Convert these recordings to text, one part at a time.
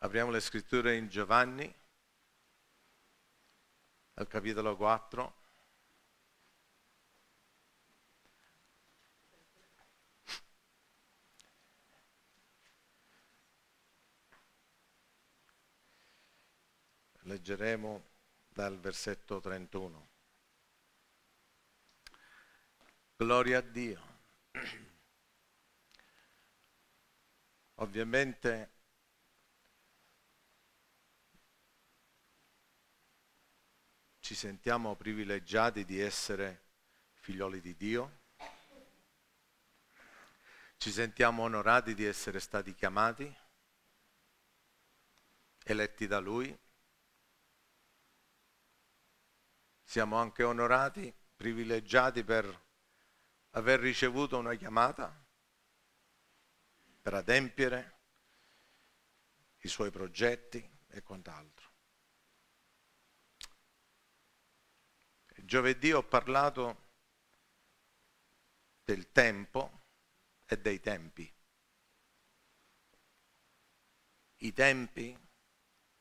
Apriamo le scritture in Giovanni, al capitolo 4. Leggeremo dal versetto 31. Gloria a Dio. Ovviamente ci sentiamo privilegiati di essere figlioli di Dio, ci sentiamo onorati di essere stati chiamati, eletti da Lui. Siamo anche onorati, privilegiati per aver ricevuto una chiamata per adempiere i suoi progetti e quant'altro. Giovedì ho parlato del tempo e dei tempi. I tempi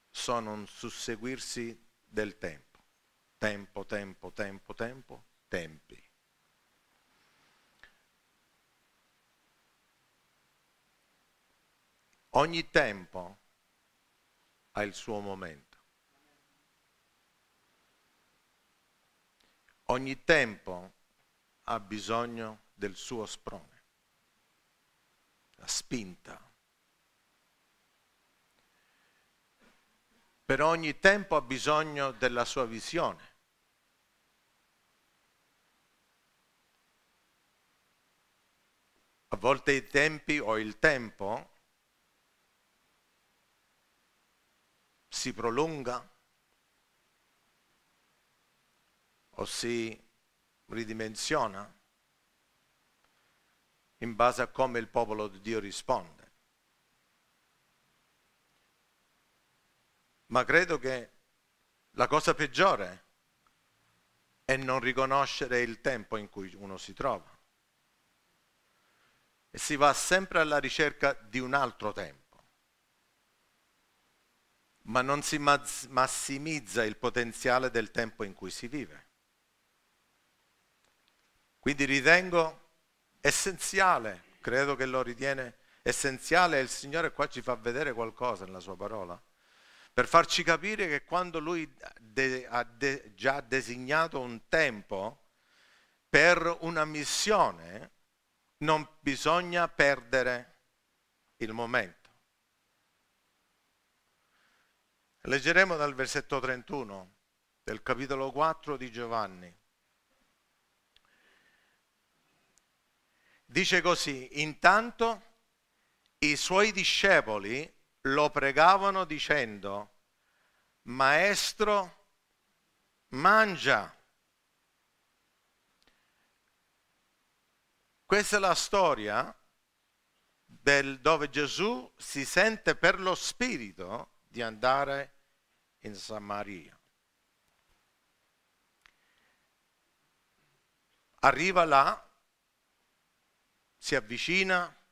sono un susseguirsi del tempo. Tempo, tempo, tempo, tempo, tempi. Ogni tempo ha il suo momento. Ogni tempo ha bisogno del suo sprone, la spinta. Per ogni tempo ha bisogno della sua visione. A volte i tempi o il tempo si prolunga o si ridimensiona in base a come il popolo di Dio risponde. Ma credo che la cosa peggiore è non riconoscere il tempo in cui uno si trova. E si va sempre alla ricerca di un altro tempo. Ma non si massimizza il potenziale del tempo in cui si vive. Quindi ritengo essenziale, credo che lo ritiene essenziale, e il Signore qua ci fa vedere qualcosa nella sua parola, per farci capire che quando Lui de, ha de, già designato un tempo per una missione, non bisogna perdere il momento. Leggeremo dal versetto 31 del capitolo 4 di Giovanni. Dice così, intanto i suoi discepoli lo pregavano dicendo, Maestro, mangia. Questa è la storia del, dove Gesù si sente per lo Spirito di andare in Samaria. Arriva là si avvicina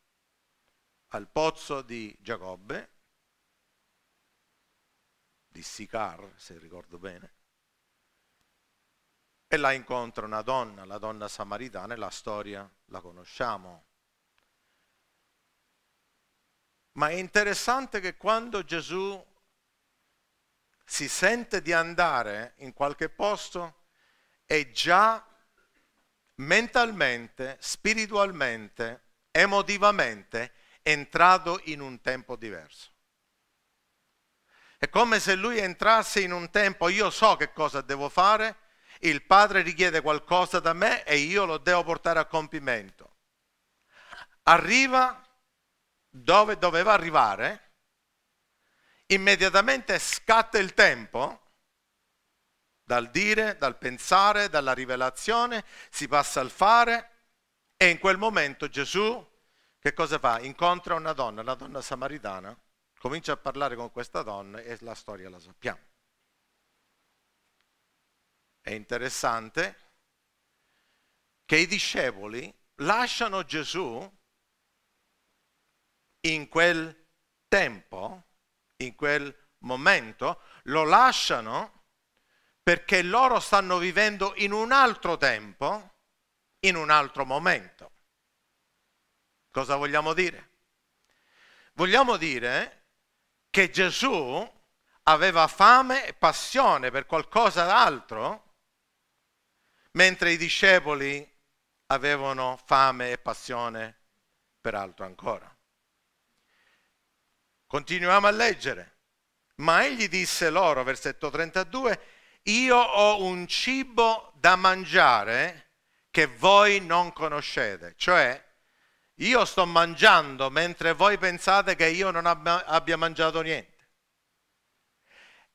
al pozzo di Giacobbe, di Sicar, se ricordo bene, e là incontra una donna, la donna samaritana, e la storia la conosciamo. Ma è interessante che quando Gesù si sente di andare in qualche posto, è già mentalmente, spiritualmente, emotivamente, entrato in un tempo diverso. È come se lui entrasse in un tempo, io so che cosa devo fare, il padre richiede qualcosa da me e io lo devo portare a compimento. Arriva dove doveva arrivare, immediatamente scatta il tempo dal dire, dal pensare, dalla rivelazione, si passa al fare e in quel momento Gesù che cosa fa? Incontra una donna, la donna samaritana, comincia a parlare con questa donna e la storia la sappiamo. È interessante che i discepoli lasciano Gesù in quel tempo, in quel momento, lo lasciano perché loro stanno vivendo in un altro tempo, in un altro momento. Cosa vogliamo dire? Vogliamo dire che Gesù aveva fame e passione per qualcosa d'altro, mentre i discepoli avevano fame e passione per altro ancora. Continuiamo a leggere. Ma egli disse loro, versetto 32, io ho un cibo da mangiare che voi non conoscete, cioè io sto mangiando mentre voi pensate che io non abbia mangiato niente.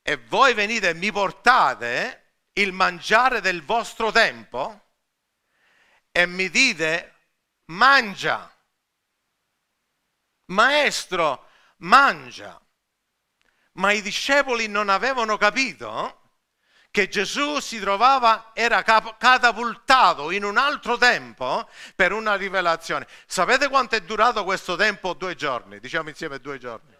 E voi venite e mi portate il mangiare del vostro tempo e mi dite mangia, maestro mangia. Ma i discepoli non avevano capito che Gesù si trovava, era catapultato in un altro tempo per una rivelazione. Sapete quanto è durato questo tempo? Due giorni, diciamo insieme due giorni.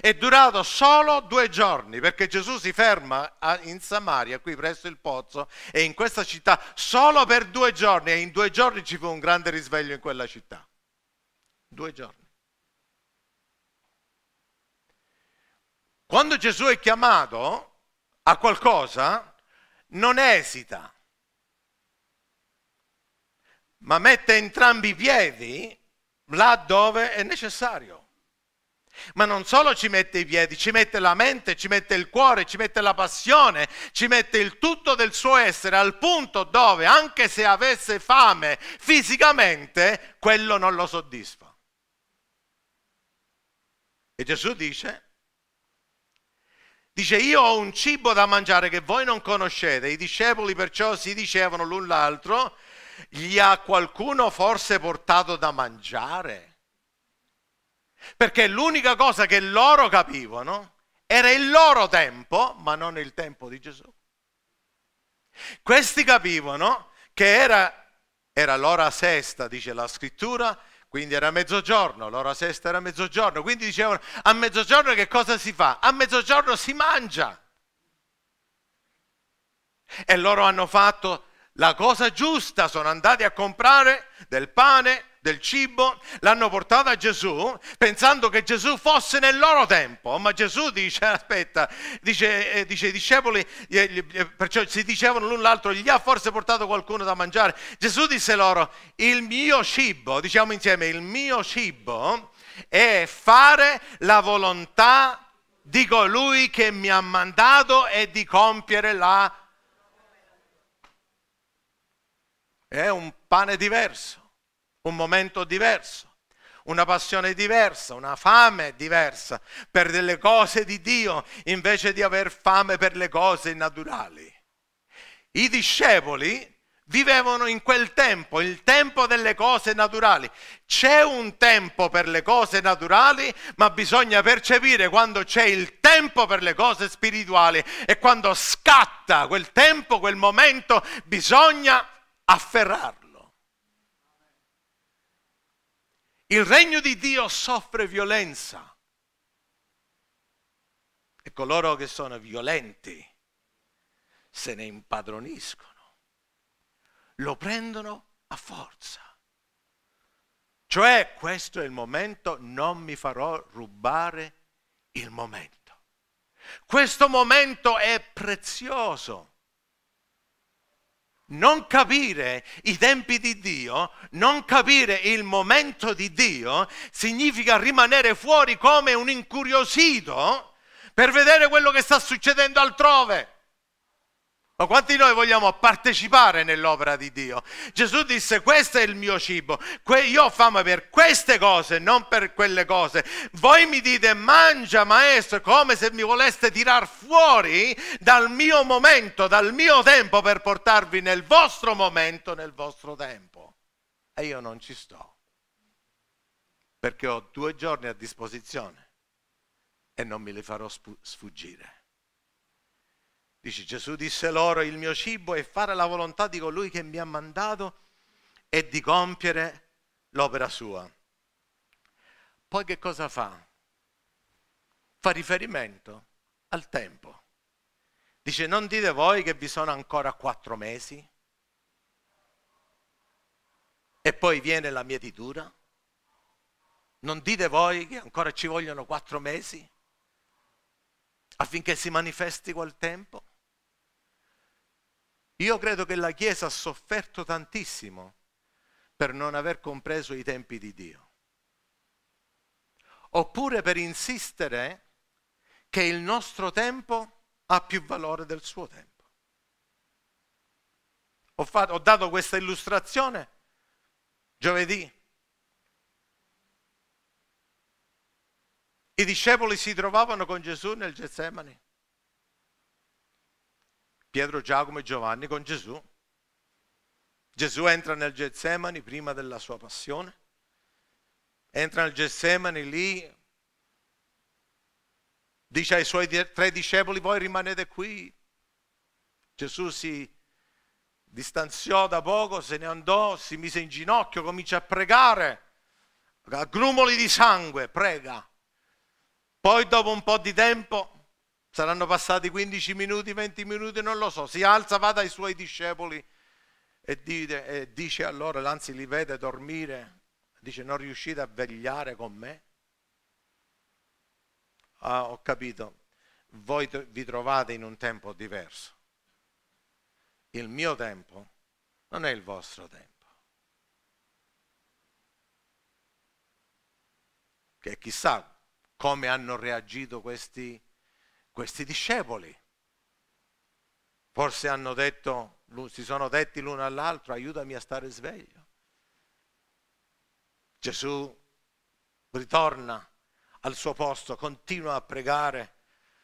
È durato solo due giorni perché Gesù si ferma in Samaria, qui presso il pozzo, e in questa città solo per due giorni e in due giorni ci fu un grande risveglio in quella città. Due giorni. Quando Gesù è chiamato, a qualcosa, non esita, ma mette entrambi i piedi là dove è necessario. Ma non solo ci mette i piedi, ci mette la mente, ci mette il cuore, ci mette la passione, ci mette il tutto del suo essere al punto dove anche se avesse fame fisicamente, quello non lo soddisfa. E Gesù dice, Dice, io ho un cibo da mangiare che voi non conoscete. I discepoli perciò si dicevano l'un l'altro, gli ha qualcuno forse portato da mangiare? Perché l'unica cosa che loro capivano era il loro tempo, ma non il tempo di Gesù. Questi capivano che era, era l'ora sesta, dice la scrittura, quindi era mezzogiorno, l'ora sesta era mezzogiorno. Quindi dicevano, a mezzogiorno che cosa si fa? A mezzogiorno si mangia. E loro hanno fatto la cosa giusta, sono andati a comprare del pane del cibo, l'hanno portato a Gesù pensando che Gesù fosse nel loro tempo, ma Gesù dice, aspetta, dice, eh, dice i discepoli, perciò si dicevano l'un l'altro, gli ha forse portato qualcuno da mangiare. Gesù disse loro, il mio cibo, diciamo insieme, il mio cibo è fare la volontà di colui che mi ha mandato e di compiere la... È un pane diverso un momento diverso, una passione diversa, una fame diversa per delle cose di Dio invece di aver fame per le cose naturali. I discepoli vivevano in quel tempo, il tempo delle cose naturali. C'è un tempo per le cose naturali, ma bisogna percepire quando c'è il tempo per le cose spirituali e quando scatta quel tempo, quel momento, bisogna afferrarlo. Il regno di Dio soffre violenza e coloro che sono violenti se ne impadroniscono, lo prendono a forza. Cioè questo è il momento, non mi farò rubare il momento. Questo momento è prezioso non capire i tempi di Dio, non capire il momento di Dio, significa rimanere fuori come un incuriosito per vedere quello che sta succedendo altrove. Ma quanti noi vogliamo partecipare nell'opera di Dio? Gesù disse questo è il mio cibo, io ho fame per queste cose, non per quelle cose. Voi mi dite mangia maestro come se mi voleste tirar fuori dal mio momento, dal mio tempo per portarvi nel vostro momento, nel vostro tempo. E io non ci sto, perché ho due giorni a disposizione e non me li farò sfuggire. Dice Gesù disse loro, il mio cibo è fare la volontà di colui che mi ha mandato e di compiere l'opera sua. Poi che cosa fa? Fa riferimento al tempo. Dice, non dite voi che vi sono ancora quattro mesi e poi viene la mietitura? Non dite voi che ancora ci vogliono quattro mesi affinché si manifesti quel tempo? Io credo che la Chiesa ha sofferto tantissimo per non aver compreso i tempi di Dio. Oppure per insistere che il nostro tempo ha più valore del suo tempo. Ho, fatto, ho dato questa illustrazione giovedì. I discepoli si trovavano con Gesù nel Getsemani. Pietro, Giacomo e Giovanni con Gesù. Gesù entra nel Getsemani prima della sua passione, entra nel Getsemani lì, dice ai suoi tre discepoli, voi rimanete qui. Gesù si distanziò da poco, se ne andò, si mise in ginocchio, comincia a pregare, a grumoli di sangue, prega. Poi dopo un po' di tempo Saranno passati 15 minuti, 20 minuti, non lo so. Si alza, va dai suoi discepoli e, dite, e dice a loro, anzi li vede dormire, dice non riuscite a vegliare con me? Ah, ho capito, voi vi trovate in un tempo diverso. Il mio tempo non è il vostro tempo. Che chissà come hanno reagito questi questi discepoli. Forse hanno detto, si sono detti l'uno all'altro, aiutami a stare sveglio. Gesù ritorna al suo posto, continua a pregare,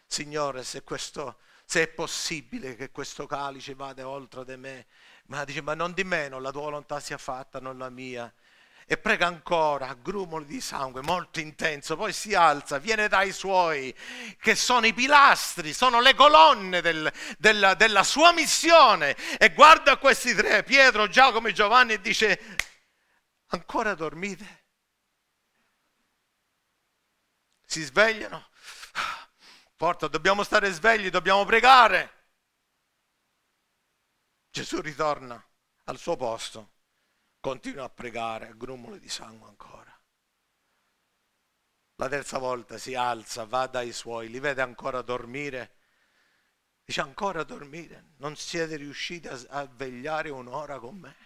Signore, se, questo, se è possibile che questo calice vada oltre di me, ma dice, ma non di meno, la tua volontà sia fatta, non la mia e prega ancora grumoli di sangue molto intenso, poi si alza, viene dai suoi, che sono i pilastri, sono le colonne del, della, della sua missione e guarda questi tre, Pietro, Giacomo e Giovanni e dice, ancora dormite? Si svegliano? Porta, dobbiamo stare svegli, dobbiamo pregare. Gesù ritorna al suo posto Continua a pregare, grumole di sangue ancora. La terza volta si alza, va dai suoi, li vede ancora dormire. Dice ancora a dormire, non siete riusciti a, a vegliare un'ora con me.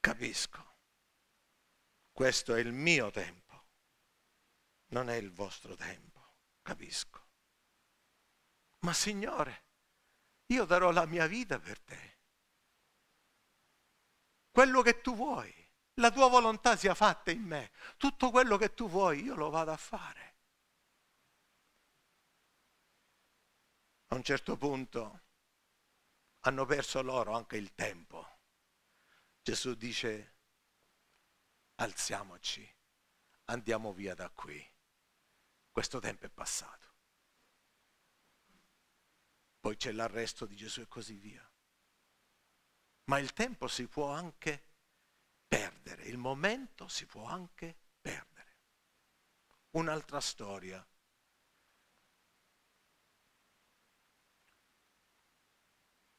Capisco, questo è il mio tempo, non è il vostro tempo, capisco. Ma Signore, io darò la mia vita per te quello che tu vuoi, la tua volontà sia fatta in me, tutto quello che tu vuoi io lo vado a fare. A un certo punto hanno perso loro anche il tempo. Gesù dice, alziamoci, andiamo via da qui. Questo tempo è passato. Poi c'è l'arresto di Gesù e così via ma il tempo si può anche perdere, il momento si può anche perdere. Un'altra storia.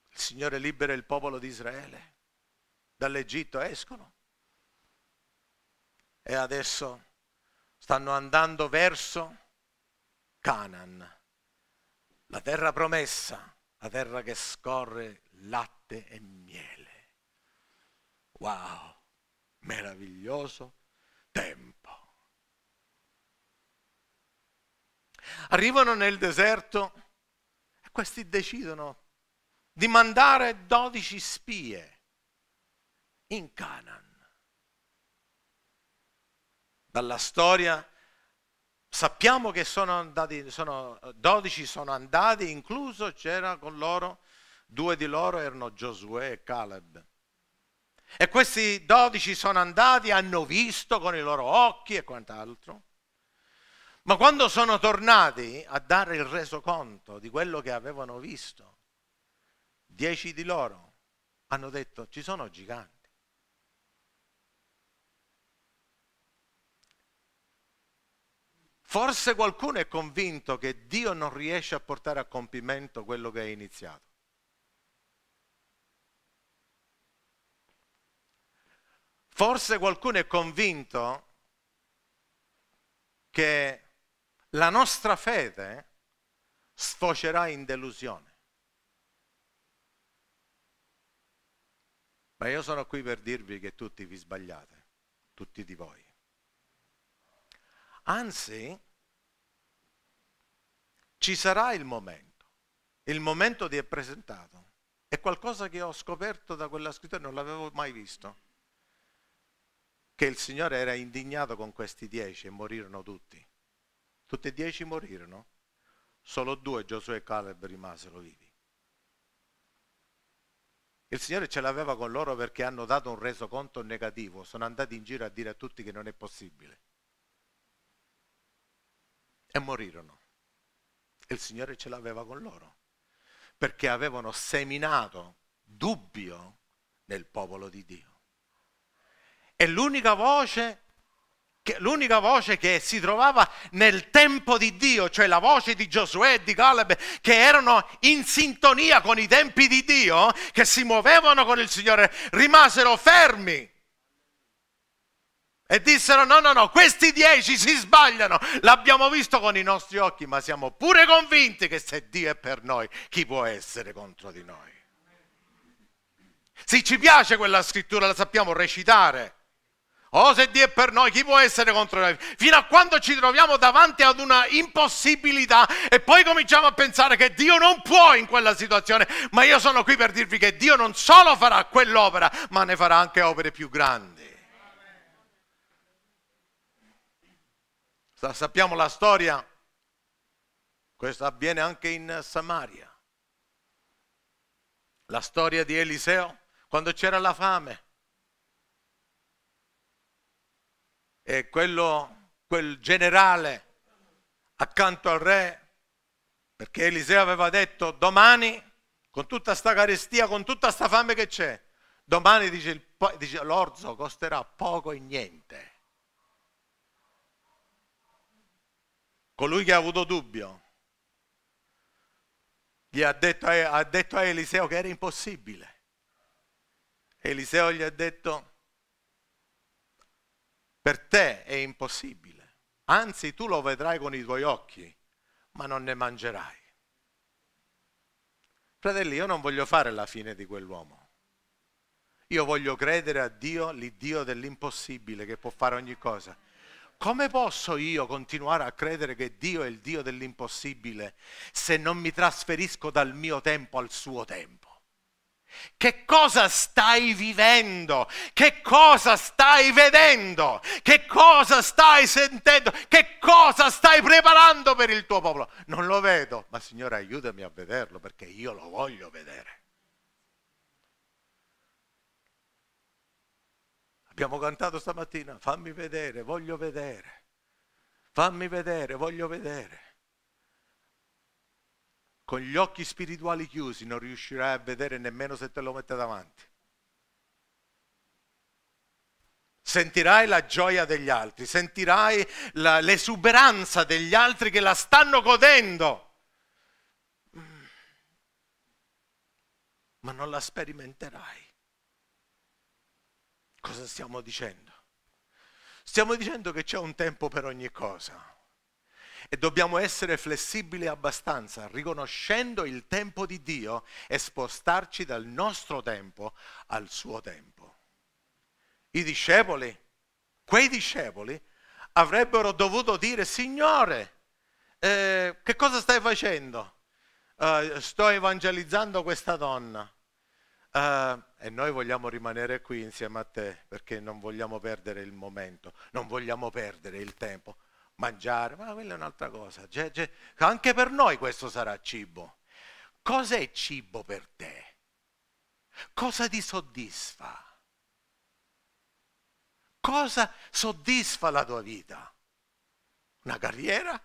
Il Signore libera il popolo di Israele, dall'Egitto escono e adesso stanno andando verso Canaan, la terra promessa, la terra che scorre latte e miele. Wow, meraviglioso tempo. Arrivano nel deserto e questi decidono di mandare 12 spie in Canaan. Dalla storia sappiamo che sono andati, sono, 12 eh, sono andati, incluso c'era con loro, due di loro erano Giosuè e Caleb. E questi dodici sono andati, hanno visto con i loro occhi e quant'altro. Ma quando sono tornati a dare il resoconto di quello che avevano visto, dieci di loro hanno detto ci sono giganti. Forse qualcuno è convinto che Dio non riesce a portare a compimento quello che è iniziato. Forse qualcuno è convinto che la nostra fede sfocerà in delusione. Ma io sono qui per dirvi che tutti vi sbagliate, tutti di voi. Anzi, ci sarà il momento, il momento ti è presentato. È qualcosa che ho scoperto da quella scrittura, e non l'avevo mai visto che il Signore era indignato con questi dieci e morirono tutti. Tutti e dieci morirono, solo due, Giosuè e Caleb, rimasero vivi. Il Signore ce l'aveva con loro perché hanno dato un resoconto negativo, sono andati in giro a dire a tutti che non è possibile. E morirono. Il Signore ce l'aveva con loro perché avevano seminato dubbio nel popolo di Dio è l'unica voce che, l'unica voce che si trovava nel tempo di Dio, cioè la voce di Giosuè e di Caleb, che erano in sintonia con i tempi di Dio, che si muovevano con il Signore, rimasero fermi. E dissero: No, no, no, questi dieci si sbagliano. L'abbiamo visto con i nostri occhi, ma siamo pure convinti che se Dio è per noi, chi può essere contro di noi? Sì, ci piace quella scrittura, la sappiamo recitare. Oh, se Dio è per noi, chi può essere contro noi? Fino a quando ci troviamo davanti ad una impossibilità e poi cominciamo a pensare che Dio non può in quella situazione, ma io sono qui per dirvi che Dio non solo farà quell'opera, ma ne farà anche opere più grandi. Sappiamo la storia, questo avviene anche in Samaria. La storia di Eliseo, quando c'era la fame e quello, quel generale accanto al re, perché Eliseo aveva detto domani, con tutta sta carestia, con tutta sta fame che c'è, domani dice, dice l'orzo costerà poco e niente. Colui che ha avuto dubbio gli ha detto, ha detto a Eliseo che era impossibile. Eliseo gli ha detto per te è impossibile. Anzi, tu lo vedrai con i tuoi occhi, ma non ne mangerai. Fratelli, io non voglio fare la fine di quell'uomo. Io voglio credere a Dio, l'Iddio dell'impossibile che può fare ogni cosa. Come posso io continuare a credere che Dio è il Dio dell'impossibile se non mi trasferisco dal mio tempo al suo tempo? Che cosa stai vivendo? Che cosa stai vedendo? Che cosa stai sentendo? Che cosa stai preparando per il tuo popolo? Non lo vedo, ma Signore aiutami a vederlo perché io lo voglio vedere. Abbiamo cantato stamattina, fammi vedere, voglio vedere, fammi vedere, voglio vedere con gli occhi spirituali chiusi non riuscirai a vedere nemmeno se te lo mette davanti. Sentirai la gioia degli altri, sentirai la, l'esuberanza degli altri che la stanno godendo, ma non la sperimenterai. Cosa stiamo dicendo? Stiamo dicendo che c'è un tempo per ogni cosa. E dobbiamo essere flessibili abbastanza, riconoscendo il tempo di Dio e spostarci dal nostro tempo al suo tempo. I discepoli, quei discepoli, avrebbero dovuto dire, Signore, eh, che cosa stai facendo? Uh, sto evangelizzando questa donna. Uh, e noi vogliamo rimanere qui insieme a te perché non vogliamo perdere il momento, non vogliamo perdere il tempo mangiare, ma quella è un'altra cosa. C'è, c'è. Anche per noi questo sarà cibo. Cos'è cibo per te? Cosa ti soddisfa? Cosa soddisfa la tua vita? Una carriera?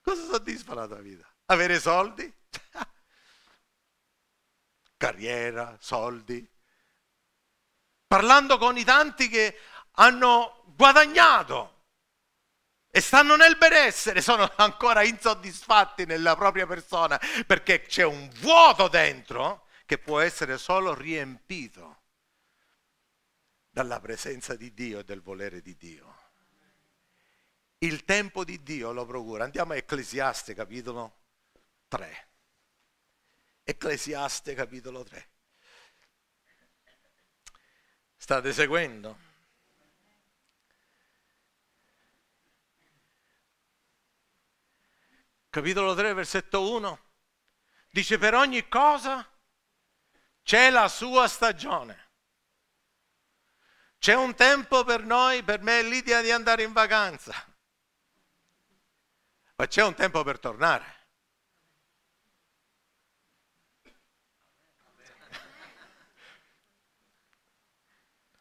Cosa soddisfa la tua vita? Avere soldi? carriera, soldi. Parlando con i tanti che hanno guadagnato e stanno nel benessere, sono ancora insoddisfatti nella propria persona perché c'è un vuoto dentro che può essere solo riempito dalla presenza di Dio e del volere di Dio. Il tempo di Dio lo procura. Andiamo a Ecclesiaste capitolo 3. Ecclesiaste capitolo 3. State seguendo? capitolo 3, versetto 1, dice per ogni cosa c'è la sua stagione. C'è un tempo per noi, per me è l'idea di andare in vacanza, ma c'è un tempo per tornare.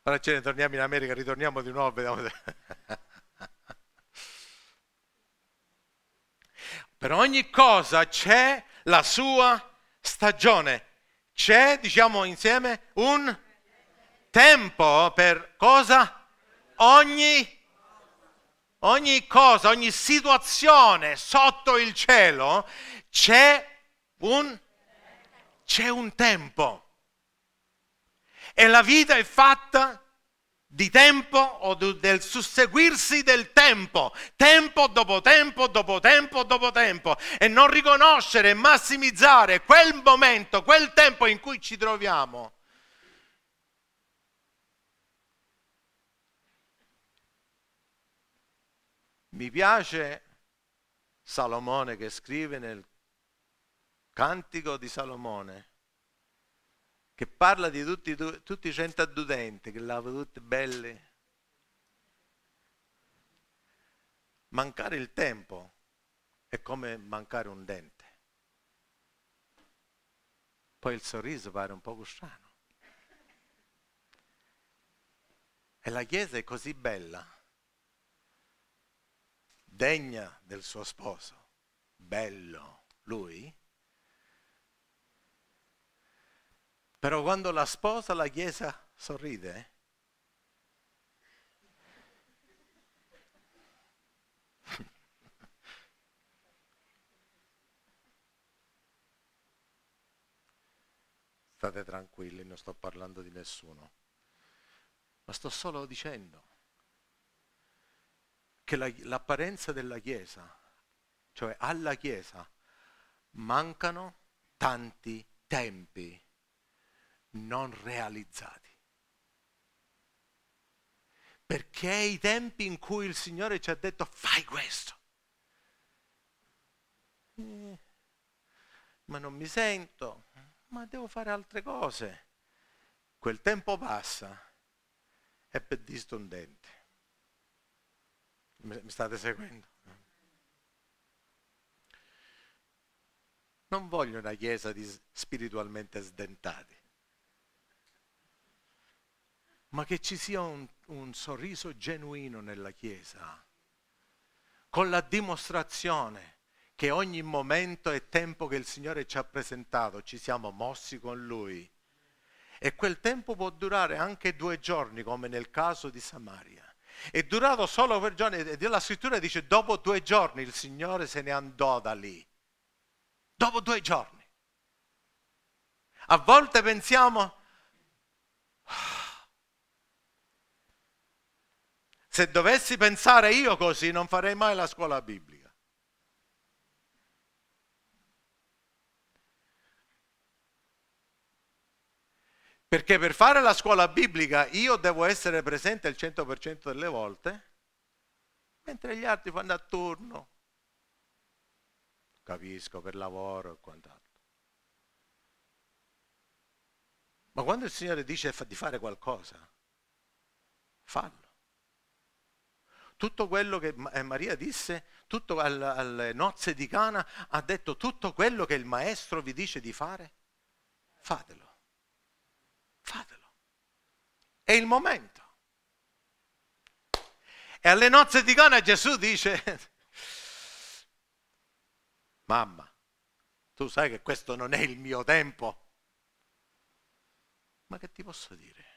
Ora ce ne torniamo in America, ritorniamo di nuovo, vediamo se... Per ogni cosa c'è la sua stagione. C'è, diciamo insieme, un tempo per cosa? Ogni, ogni cosa, ogni situazione sotto il cielo c'è un, c'è un tempo. E la vita è fatta di tempo o del susseguirsi del tempo, tempo dopo tempo, dopo tempo, dopo tempo, e non riconoscere e massimizzare quel momento, quel tempo in cui ci troviamo. Mi piace Salomone che scrive nel Cantico di Salomone che parla di tutti, tutti i centaddudenti che lava tutte belle. Mancare il tempo è come mancare un dente. Poi il sorriso pare un poco strano. E la Chiesa è così bella, degna del suo sposo, bello lui, Però quando la sposa la Chiesa sorride. ¿eh? State tranquilli, non sto parlando di nessuno, ma sto solo dicendo che la, l'apparenza della Chiesa, cioè alla Chiesa, mancano tanti tempi non realizzati. Perché i tempi in cui il Signore ci ha detto fai questo, eh, ma non mi sento, ma devo fare altre cose. Quel tempo passa, è per distondente. Mi state seguendo? Non voglio una chiesa di spiritualmente sdentati ma che ci sia un, un sorriso genuino nella Chiesa, con la dimostrazione che ogni momento e tempo che il Signore ci ha presentato ci siamo mossi con Lui. E quel tempo può durare anche due giorni, come nel caso di Samaria. È durato solo per giorni, e la scrittura dice, dopo due giorni il Signore se ne andò da lì. Dopo due giorni. A volte pensiamo, Se dovessi pensare io così non farei mai la scuola biblica. Perché per fare la scuola biblica io devo essere presente il 100% delle volte, mentre gli altri fanno a turno. Capisco, per lavoro e quant'altro. Ma quando il Signore dice di fare qualcosa, fallo tutto quello che eh, Maria disse, tutto alle nozze di Cana, ha detto tutto quello che il maestro vi dice di fare? Fatelo, fatelo. È il momento. E alle nozze di Cana Gesù dice, mamma, tu sai che questo non è il mio tempo. Ma che ti posso dire?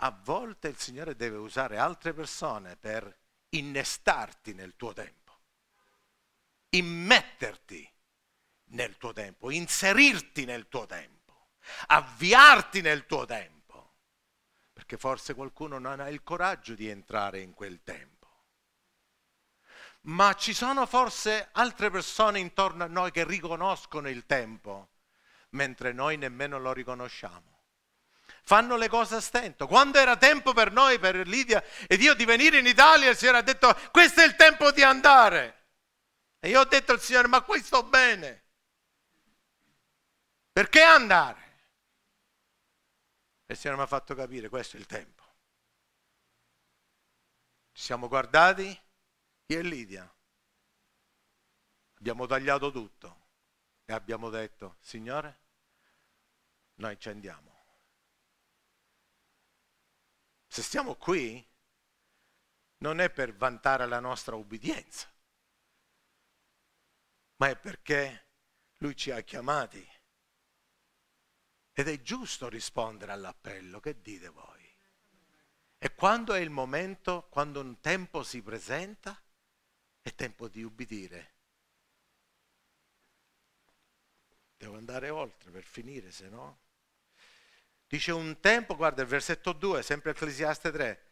a volte il Signore deve usare altre persone per innestarti nel tuo tempo, immetterti nel tuo tempo, inserirti nel tuo tempo, avviarti nel tuo tempo, perché forse qualcuno non ha il coraggio di entrare in quel tempo. Ma ci sono forse altre persone intorno a noi che riconoscono il tempo, mentre noi nemmeno lo riconosciamo fanno le cose a stento. Quando era tempo per noi, per Lidia e Dio di venire in Italia, si era detto questo è il tempo di andare. E io ho detto al Signore, ma qui sto bene. Perché andare? E il Signore mi ha fatto capire, questo è il tempo. Ci siamo guardati, io e Lidia. Abbiamo tagliato tutto e abbiamo detto, Signore, noi ci andiamo se stiamo qui, non è per vantare la nostra ubbidienza, ma è perché Lui ci ha chiamati. Ed è giusto rispondere all'appello, che dite voi? E quando è il momento, quando un tempo si presenta, è tempo di ubbidire. Devo andare oltre per finire, se no... Dice un tempo, guarda il versetto 2, sempre Ecclesiaste 3,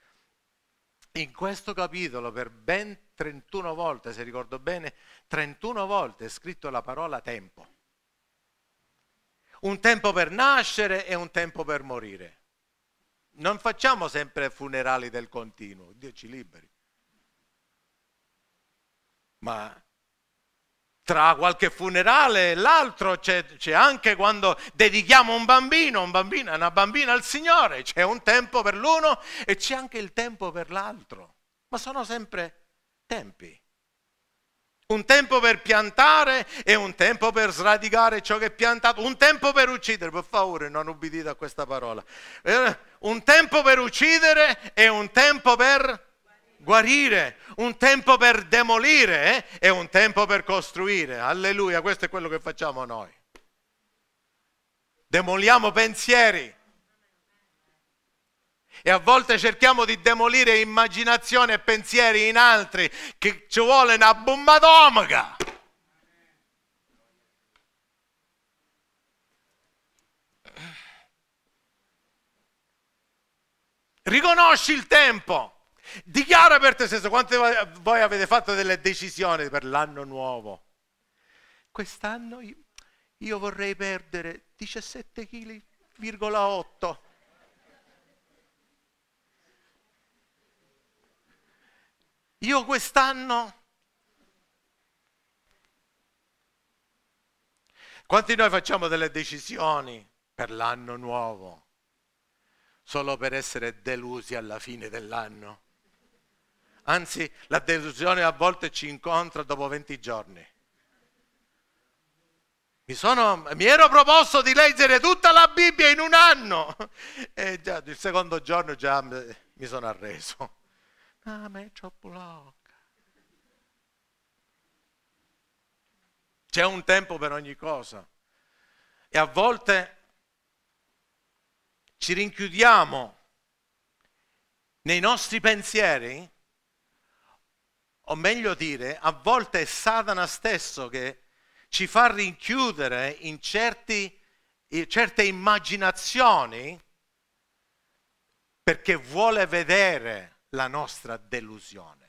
in questo capitolo per ben 31 volte, se ricordo bene, 31 volte è scritto la parola tempo. Un tempo per nascere e un tempo per morire. Non facciamo sempre funerali del continuo, Dio ci liberi. Ma tra qualche funerale e l'altro c'è, c'è, anche quando dedichiamo un bambino, un bambino, una bambina al Signore, c'è un tempo per l'uno e c'è anche il tempo per l'altro, ma sono sempre tempi. Un tempo per piantare e un tempo per sradicare ciò che è piantato, un tempo per uccidere, per favore non ubbidite a questa parola, eh, un tempo per uccidere e un tempo per guarire, un tempo per demolire eh? e un tempo per costruire. Alleluia, questo è quello che facciamo noi. Demoliamo pensieri. E a volte cerchiamo di demolire immaginazione e pensieri in altri, che ci vuole una bomba atomica. Riconosci il tempo. Dichiara per te stesso quante voi avete fatto delle decisioni per l'anno nuovo. Quest'anno io vorrei perdere 17,8 kg. Io quest'anno... Quanti di noi facciamo delle decisioni per l'anno nuovo solo per essere delusi alla fine dell'anno? anzi la delusione a volte ci incontra dopo 20 giorni. Mi, sono, mi, ero proposto di leggere tutta la Bibbia in un anno e già il secondo giorno già mi sono arreso. Ah, me c'ho blocca. C'è un tempo per ogni cosa e a volte ci rinchiudiamo nei nostri pensieri o meglio dire, a volte è Satana stesso che ci fa rinchiudere in, certi, in certe immaginazioni perché vuole vedere la nostra delusione.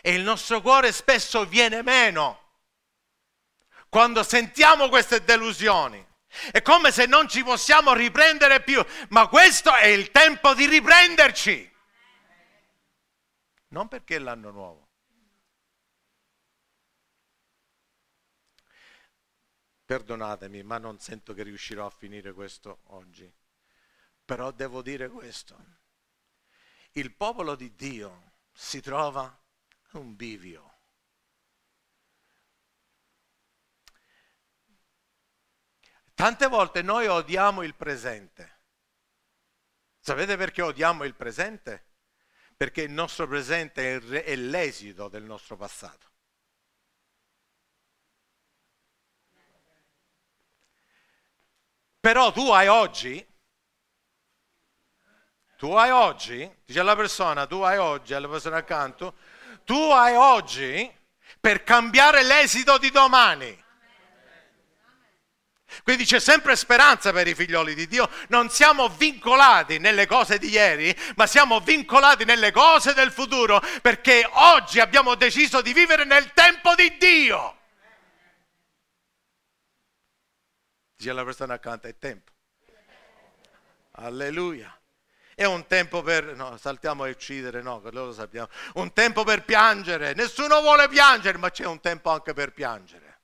E il nostro cuore spesso viene meno quando sentiamo queste delusioni. È come se non ci possiamo riprendere più, ma questo è il tempo di riprenderci non perché è l'anno nuovo. Perdonatemi, ma non sento che riuscirò a finire questo oggi. Però devo dire questo. Il popolo di Dio si trova a un bivio. Tante volte noi odiamo il presente. Sapete perché odiamo il presente? perché il nostro presente è l'esito del nostro passato. Però tu hai oggi, tu hai oggi, dice alla persona, tu hai oggi, alla persona accanto, tu hai oggi per cambiare l'esito di domani. Quindi c'è sempre speranza per i figlioli di Dio. Non siamo vincolati nelle cose di ieri, ma siamo vincolati nelle cose del futuro, perché oggi abbiamo deciso di vivere nel tempo di Dio. Dice la persona accanto, è tempo. Alleluia. È un tempo per... No, saltiamo a uccidere, no, quello lo sappiamo. Un tempo per piangere. Nessuno vuole piangere, ma c'è un tempo anche per piangere.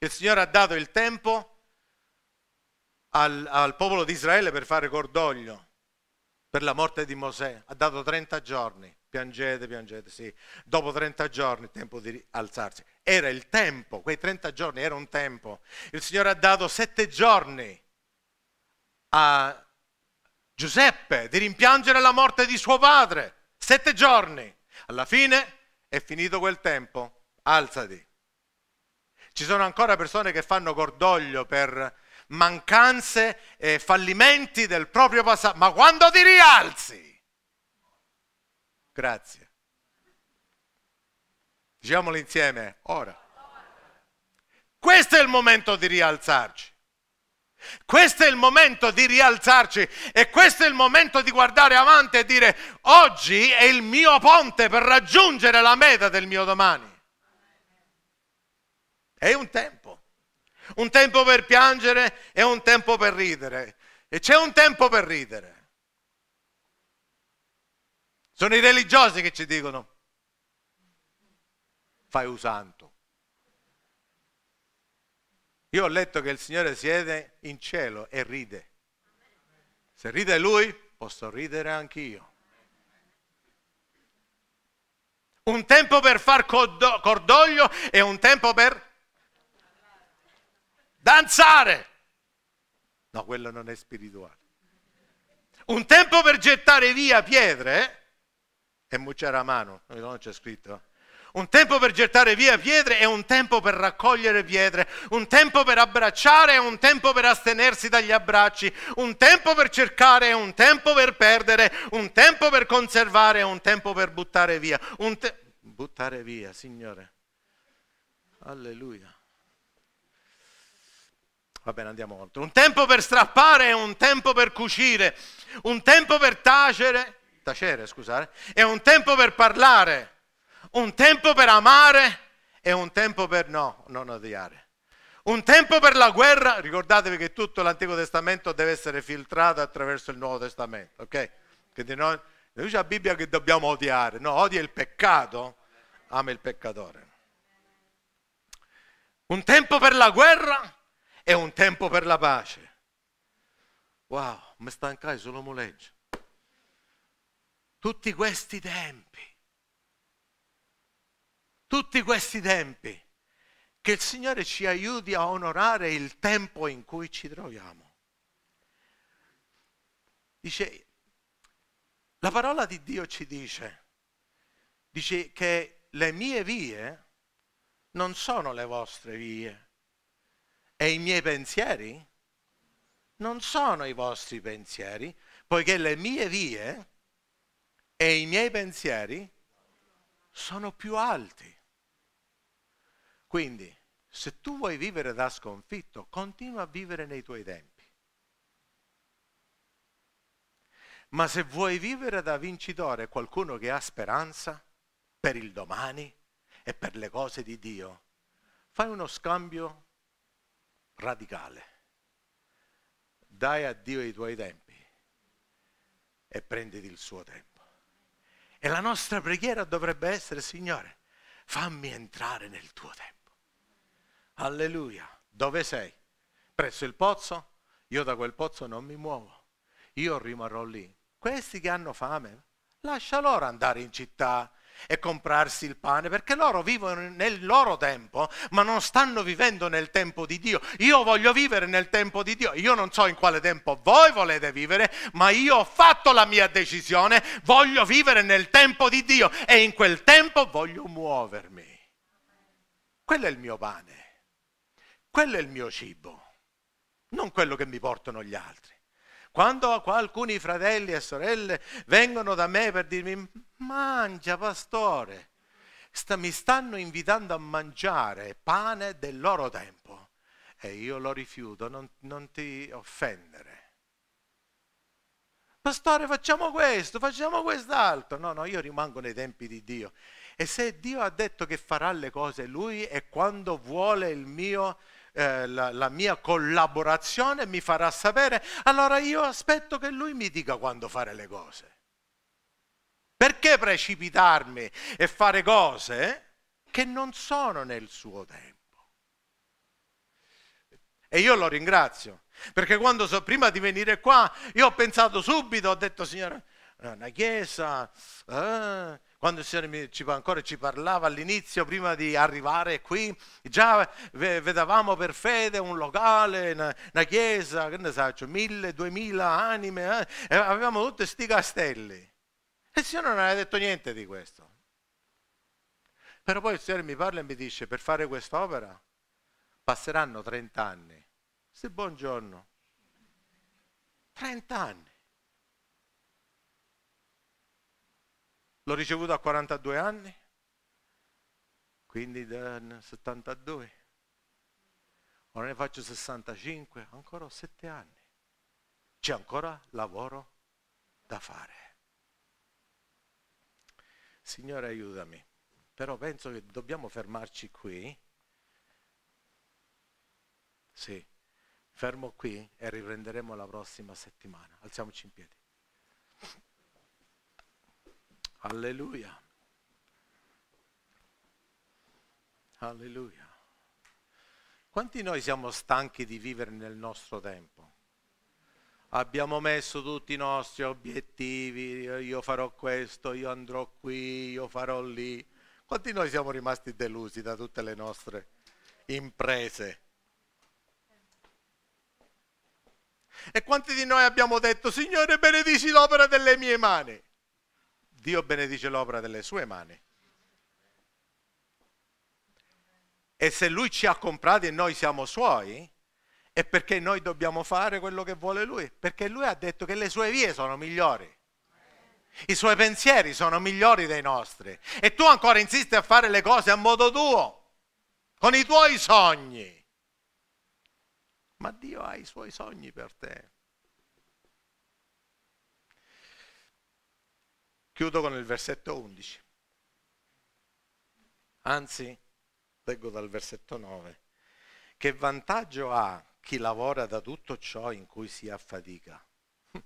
Il Signore ha dato il tempo al, al popolo di Israele per fare cordoglio per la morte di Mosè. Ha dato 30 giorni. Piangete, piangete, sì. Dopo 30 giorni è tempo di alzarsi. Era il tempo, quei 30 giorni era un tempo. Il Signore ha dato 7 giorni a Giuseppe di rimpiangere la morte di suo padre. Sette giorni. Alla fine è finito quel tempo. Alzati. Ci sono ancora persone che fanno cordoglio per mancanze e fallimenti del proprio passato. Ma quando ti rialzi? Grazie. Diciamolo insieme, ora. Questo è il momento di rialzarci. Questo è il momento di rialzarci e questo è il momento di guardare avanti e dire oggi è il mio ponte per raggiungere la meta del mio domani. È un tempo. Un tempo per piangere e un tempo per ridere. E c'è un tempo per ridere. Sono i religiosi che ci dicono, fai un santo. Io ho letto che il Signore siede in cielo e ride. Se ride lui, posso ridere anch'io. Un tempo per far cordoglio e un tempo per danzare. No, quello non è spirituale. Un tempo per gettare via pietre, e mo a mano, non c'è scritto. Un tempo per gettare via pietre e un tempo per raccogliere pietre, un tempo per abbracciare e un tempo per astenersi dagli abbracci, un tempo per cercare e un tempo per perdere, un tempo per conservare e un tempo per buttare via. Un Te- buttare via, Signore. Alleluia. Va bene, andiamo oltre. Un tempo per strappare è un tempo per cucire, un tempo per tacere, tacere, scusate, è un tempo per parlare, un tempo per amare è un tempo per no, non odiare. Un tempo per la guerra, ricordatevi che tutto l'Antico Testamento deve essere filtrato attraverso il Nuovo Testamento, ok? Quindi noi, noi dice la Bibbia che dobbiamo odiare, no, odia il peccato, ama il peccatore. Un tempo per la guerra, è un tempo per la pace. Wow, mi stancai solo mo legge. Tutti questi tempi, tutti questi tempi, che il Signore ci aiuti a onorare il tempo in cui ci troviamo. Dice, la parola di Dio ci dice, dice che le mie vie non sono le vostre vie e i miei pensieri non sono i vostri pensieri, poiché le mie vie e i miei pensieri sono più alti. Quindi, se tu vuoi vivere da sconfitto, continua a vivere nei tuoi tempi. Ma se vuoi vivere da vincitore, qualcuno che ha speranza per il domani e per le cose di Dio, fai uno scambio radicale. Dai a Dio i tuoi tempi e prenditi il suo tempo. E la nostra preghiera dovrebbe essere, Signore, fammi entrare nel tuo tempo. Alleluia. Dove sei? Presso il pozzo? Io da quel pozzo non mi muovo. Io rimarrò lì. Questi che hanno fame, lascia loro andare in città e comprarsi il pane, perché loro vivono nel loro tempo, ma non stanno vivendo nel tempo di Dio. Io voglio vivere nel tempo di Dio. Io non so in quale tempo voi volete vivere, ma io ho fatto la mia decisione, voglio vivere nel tempo di Dio e in quel tempo voglio muovermi. Quello è il mio pane, quello è il mio cibo, non quello che mi portano gli altri. Quando alcuni fratelli e sorelle vengono da me per dirmi mangia pastore, sta, mi stanno invitando a mangiare pane del loro tempo e io lo rifiuto, non, non ti offendere. Pastore facciamo questo, facciamo quest'altro. No, no, io rimango nei tempi di Dio. E se Dio ha detto che farà le cose, Lui è quando vuole il mio eh, la, la mia collaborazione mi farà sapere, allora io aspetto che lui mi dica quando fare le cose. Perché precipitarmi e fare cose che non sono nel suo tempo? E io lo ringrazio, perché quando so, prima di venire qua, io ho pensato subito, ho detto, Signore, una chiesa, eh, quando il Signore ci, ancora ci parlava all'inizio, prima di arrivare qui, già vedevamo per fede un locale, una, una chiesa, che ne sa, cioè, mille, duemila anime, eh? avevamo tutti questi castelli. E il Signore non aveva detto niente di questo. Però poi il Signore mi parla e mi dice, per fare quest'opera passeranno 30 anni. Se buongiorno. 30 anni. L'ho ricevuto a 42 anni, quindi da 72. Ora ne faccio 65, ancora ho 7 anni. C'è ancora lavoro da fare. Signore aiutami, però penso che dobbiamo fermarci qui. Sì, fermo qui e riprenderemo la prossima settimana. Alziamoci in piedi. Alleluia. Alleluia. Quanti noi siamo stanchi di vivere nel nostro tempo? Abbiamo messo tutti i nostri obiettivi, io farò questo, io andrò qui, io farò lì. Quanti noi siamo rimasti delusi da tutte le nostre imprese? E quanti di noi abbiamo detto, Signore benedici l'opera delle mie mani? Dio benedice l'opera delle sue mani. E se lui ci ha comprati e noi siamo suoi, è perché noi dobbiamo fare quello che vuole lui, perché lui ha detto che le sue vie sono migliori. I suoi pensieri sono migliori dei nostri e tu ancora insisti a fare le cose a modo tuo, con i tuoi sogni. Ma Dio ha i suoi sogni per te. Chiudo con il versetto 11. Anzi, leggo dal versetto 9. Che vantaggio ha chi lavora da tutto ciò in cui si affatica? Hm.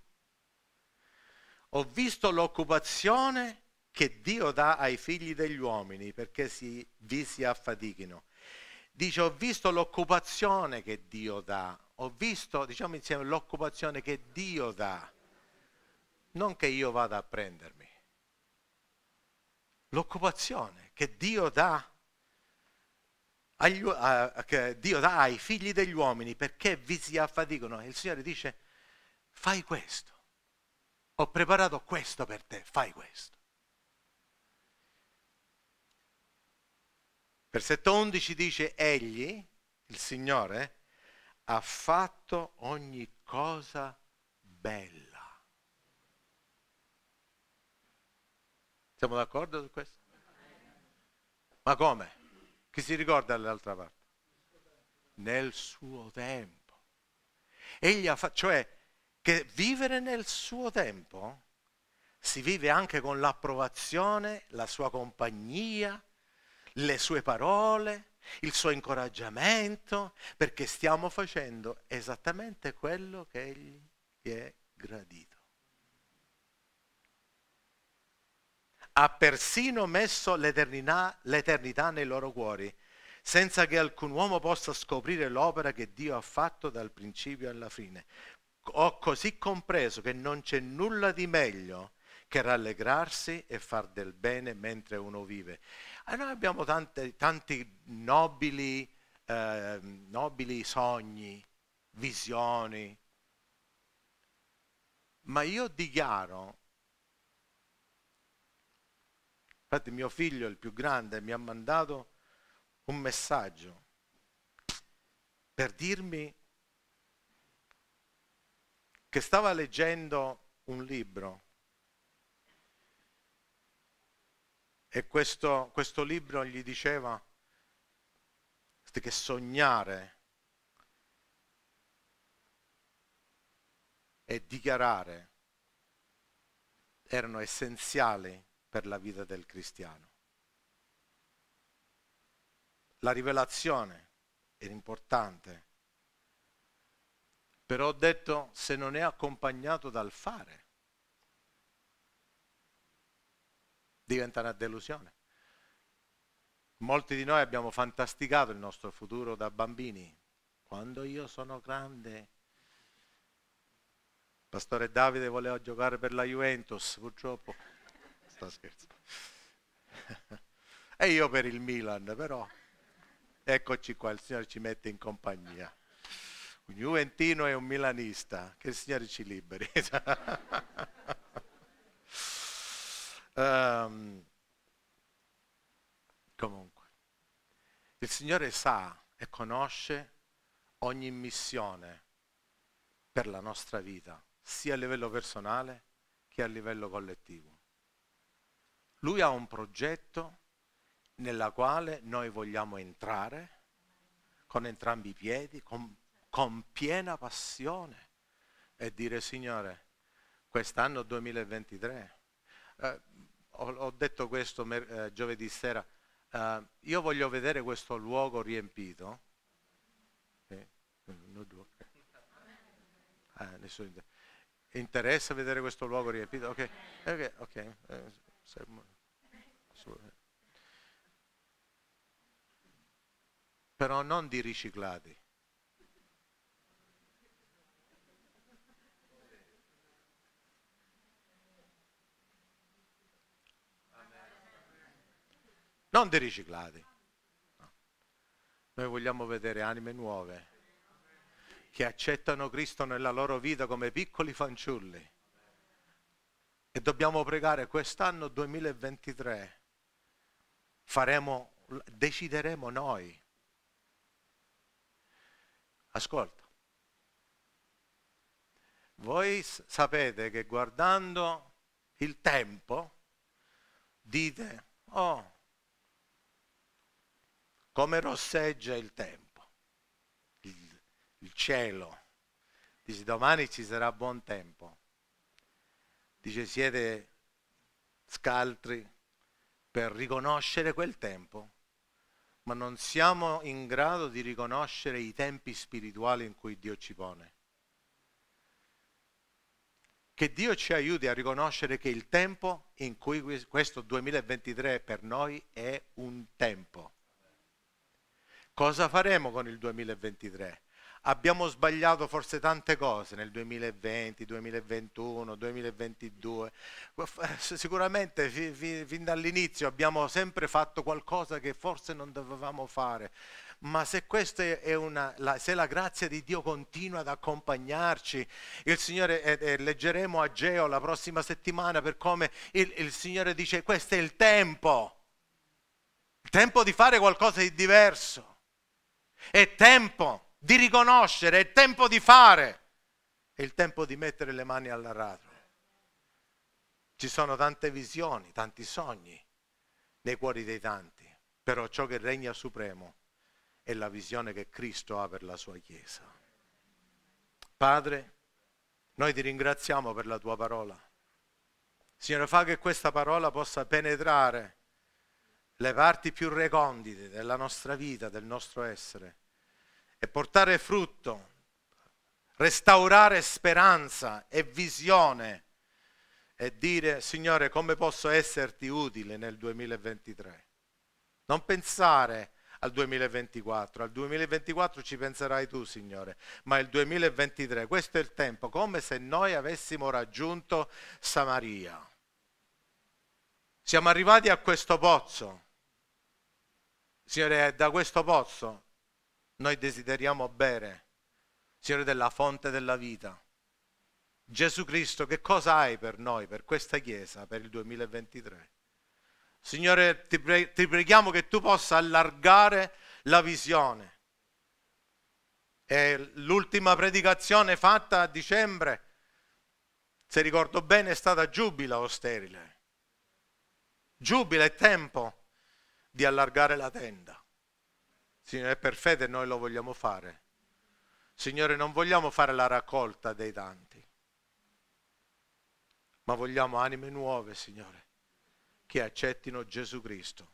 Ho visto l'occupazione che Dio dà ai figli degli uomini perché si, vi si affatichino. Dice, ho visto l'occupazione che Dio dà. Ho visto, diciamo insieme, l'occupazione che Dio dà. Non che io vada a prendermi l'occupazione che Dio dà agli, uh, che Dio dà ai figli degli uomini perché vi si affaticano. E il Signore dice, fai questo, ho preparato questo per te, fai questo. Versetto 11 dice, egli, il Signore, ha fatto ogni cosa bella Siamo d'accordo su questo? Ma come? Chi si ricorda dall'altra parte? Nel suo tempo. Egli ha fatto, cioè che vivere nel suo tempo si vive anche con l'approvazione, la sua compagnia, le sue parole, il suo incoraggiamento, perché stiamo facendo esattamente quello che egli è gradito. ha persino messo l'eternità, l'eternità nei loro cuori, senza che alcun uomo possa scoprire l'opera che Dio ha fatto dal principio alla fine. Ho così compreso che non c'è nulla di meglio che rallegrarsi e far del bene mentre uno vive. E ah, noi abbiamo tante, tanti nobili, eh, nobili sogni, visioni, ma io dichiaro Infatti mio figlio, il più grande, mi ha mandato un messaggio per dirmi che stava leggendo un libro e questo, questo libro gli diceva che sognare e dichiarare erano essenziali per la vita del cristiano. La rivelazione è importante, però ho detto se non è accompagnato dal fare, diventa una delusione. Molti di noi abbiamo fantasticato il nostro futuro da bambini. Quando io sono grande, Pastore Davide voleva giocare per la Juventus, purtroppo sto scherzando. e io per il Milan, però eccoci qua, il Signore ci mette in compagnia. Un Juventino e un Milanista, che il Signore ci liberi. um, comunque, il Signore sa e conosce ogni missione per la nostra vita, sia a livello personale che a livello collettivo. Lui ha un progetto nella quale noi vogliamo entrare con entrambi i piedi, con, con piena passione e dire Signore, quest'anno 2023, eh, ho, ho, detto questo eh, giovedì sera, eh, io voglio vedere questo luogo riempito. Eh, eh, interessa vedere questo luogo riempito? Ok, ok, ok. Eh, però non di riciclati. Non di riciclati. No. Noi vogliamo vedere anime nuove che accettano Cristo nella loro vita come piccoli fanciulli. E dobbiamo pregare quest'anno 2023 faremo, decideremo noi. Ascolta, voi sapete che guardando il tempo dite, oh, come rosseggia il tempo, il, il cielo. Dice, domani ci sarà buon tempo. Dice siete scaltri, per riconoscere quel tempo, ma non siamo in grado di riconoscere i tempi spirituali in cui Dio ci pone. Che Dio ci aiuti a riconoscere che il tempo in cui questo 2023 per noi è un tempo. Cosa faremo con il 2023? abbiamo sbagliato forse tante cose nel 2020, 2021, 2022. Sicuramente fin dall'inizio abbiamo sempre fatto qualcosa che forse non dovevamo fare. Ma se, una, la, se la, grazia di Dio continua ad accompagnarci, il Signore, eh, eh, leggeremo a Geo la prossima settimana per come il, il Signore dice questo è il tempo, il tempo di fare qualcosa di diverso, è tempo di riconoscere, è tempo di fare, è il tempo di mettere le mani all'aratro. Ci sono tante visioni, tanti sogni nei cuori dei tanti, però ciò che regna supremo è la visione che Cristo ha per la sua Chiesa. Padre, noi ti ringraziamo per la tua parola. Signore, fa che questa parola possa penetrare le parti più recondite della nostra vita, del nostro essere e portare frutto, restaurare speranza e visione e dire Signore come posso esserti utile nel 2023. Non pensare al 2024, al 2024 ci penserai tu Signore, ma il 2023, questo è il tempo, come se noi avessimo raggiunto Samaria. Siamo arrivati a questo pozzo. Signore, da questo pozzo noi desideriamo bere, Signore, della fonte della vita. Gesù Cristo, che cosa hai per noi, per questa Chiesa, per il 2023? Signore, ti, pre- ti preghiamo che tu possa allargare la visione. E l'ultima predicazione fatta a dicembre, se ricordo bene, è stata giubila o sterile. Giubila è tempo di allargare la tenda. Signore, è per fede noi lo vogliamo fare. Signore, non vogliamo fare la raccolta dei tanti, ma vogliamo anime nuove, Signore, che accettino Gesù Cristo.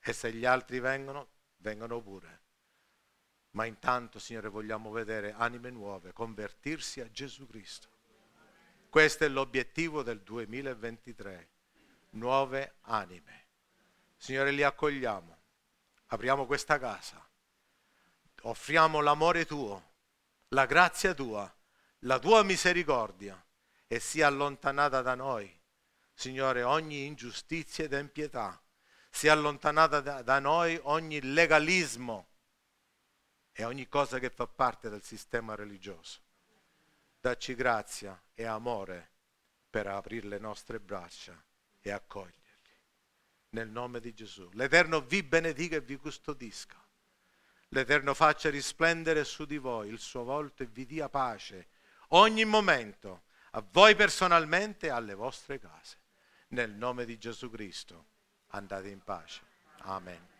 E se gli altri vengono, vengono pure. Ma intanto, Signore, vogliamo vedere anime nuove convertirsi a Gesù Cristo. Questo è l'obiettivo del 2023. Nuove anime. Signore, li accogliamo apriamo questa casa, offriamo l'amore tuo, la grazia tua, la tua misericordia e sia allontanata da noi, Signore, ogni ingiustizia ed impietà, sia allontanata da, da noi ogni legalismo e ogni cosa che fa parte del sistema religioso. Dacci grazia e amore per aprire le nostre braccia e accogliere nel nome di Gesù. L'Eterno vi benedica e vi custodisca. L'Eterno faccia risplendere su di voi il suo volto e vi dia pace ogni momento, a voi personalmente e alle vostre case. Nel nome di Gesù Cristo andate in pace. Amen.